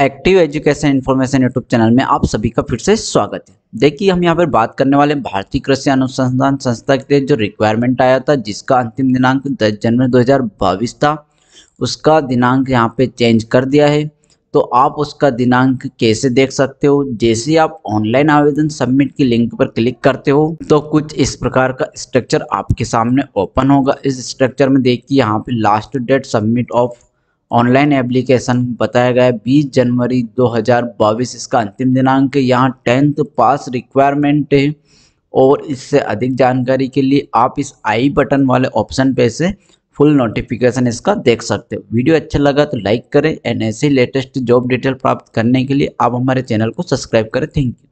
active education information YouTube channel में आप सभी का फिर से स्वागत है देखिए हम यहाँ पर बात करने वाले भारतीय कृषि अनुसंधान संस्था के जो रिक्वायरमेंट आया था जिसका अंतिम दिनांक 10 जनवरी 2022 था उसका दिनांक यहाँ पे चेंज कर दिया है तो आप उसका दिनांक कैसे देख सकते हो जैसे आप ऑनलाइन आवेदन सबमिट की लिंक पर क्लिक करते हो तो कुछ इस प्रकार का स्ट्रक्चर आपके सामने ओपन होगा इस स्ट्रक्चर में देखिए यहाँ पे last date submit of online application बताया गया है बीस जनवरी 2022 इसका अंतिम दिनांक है यहाँ टेंथ पास रिक्वायरमेंट है और इससे अधिक जानकारी के लिए आप इस आई बटन वाले ऑप्शन पे से फुल नोटिफिकेशन इसका देख सकते हो वीडियो अच्छा लगा तो लाइक करें एंड ऐसे लेटेस्ट जॉब डिटेल प्राप्त करने के लिए आप हमारे चैनल को सब्सक्राइब करें थैंक यू